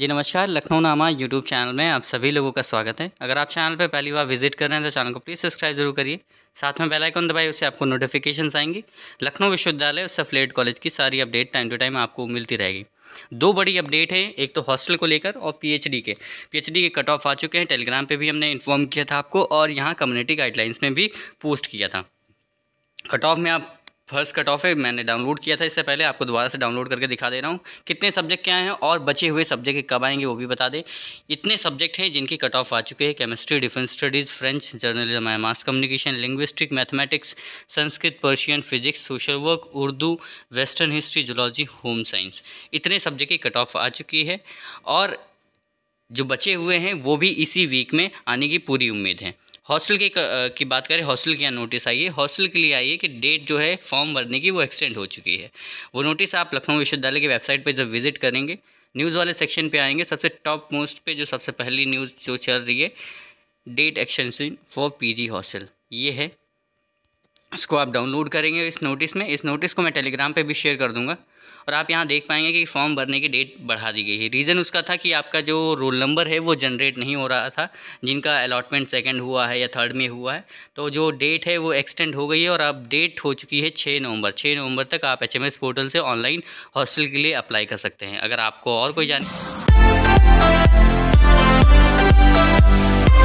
जी नमस्कार लखनऊ नामा YouTube channel में आप सभी लोगों का स्वागत है अगर आप चैनल पर पहली बार विजिट कर रहे हैं तो चैनल को प्लीज़ सब्सक्राइब जरूर करिए साथ में बेल आइकन दबाइए उससे आपको नोटिफिकेशन आएंगी लखनऊ विश्वविद्यालय और सफलेट कॉलेज की सारी अपडेट टाइम टू टाइम आपको मिलती रहेगी दो बड़ी अपडेट हैं एक तो हॉस्टल को लेकर और पीएचडी के पीएचडी के कट ऑफ आ चुके हैं टेलीग्राम पर भी हमने इन्फॉर्म किया था आपको और यहाँ कम्युनिटी गाइडलाइंस में भी पोस्ट किया था कट ऑफ में आप फर्स्ट कट ऑफ है मैंने डाउनलोड किया था इससे पहले आपको दोबारा से डाउनलोड करके दिखा दे रहा हूँ कितने सब्जेक्ट क्या हैं और बचे हुए सब्जेक्ट कब आएंगे वो भी बता दें इतने सब्जेक्ट हैं जिनकी कट ऑफ आ चुके हैं chemistry defence studies French journalism है mass communication linguistic mathematics Sanskrit Persian physics social work Urdu western history zoology home science इतने सब्जेक्ट की कट ऑफ आ चुकी है और जो बचे हुए हैं वो भी इसी वीक में आने की पूरी उम्मीद है हॉस्टल की की बात करें हॉस्टल की नोटिस आई है हॉस्टल के लिए आई है कि डेट जो है फॉर्म भरने की वो एक्सटेंड हो चुकी है वो नोटिस आप लखनऊ विश्वविद्यालय की वेबसाइट पर जब विजिट करेंगे न्यूज़ वाले सेक्शन पे आएंगे सबसे टॉप मोस्ट पे जो सबसे पहली न्यूज़ जो चल रही है date extension for PG hostel ये है उसको आप डाउनलोड करेंगे इस नोटिस में इस नोटिस को मैं टेलीग्राम पे भी शेयर कर दूंगा और आप यहाँ देख पाएंगे कि फॉर्म भरने की डेट बढ़ा दी गई है रीज़न उसका था कि आपका जो रोल नंबर है वो जनरेट नहीं हो रहा था जिनका अलॉटमेंट सेकंड हुआ है या थर्ड में हुआ है तो जो डेट है वो एक्सटेंड हो गई है और अब डेट हो चुकी है छः नवंबर छः नवंबर तक आप एच पोर्टल से ऑनलाइन हॉस्टल के लिए अप्लाई कर सकते हैं अगर आपको और कोई जान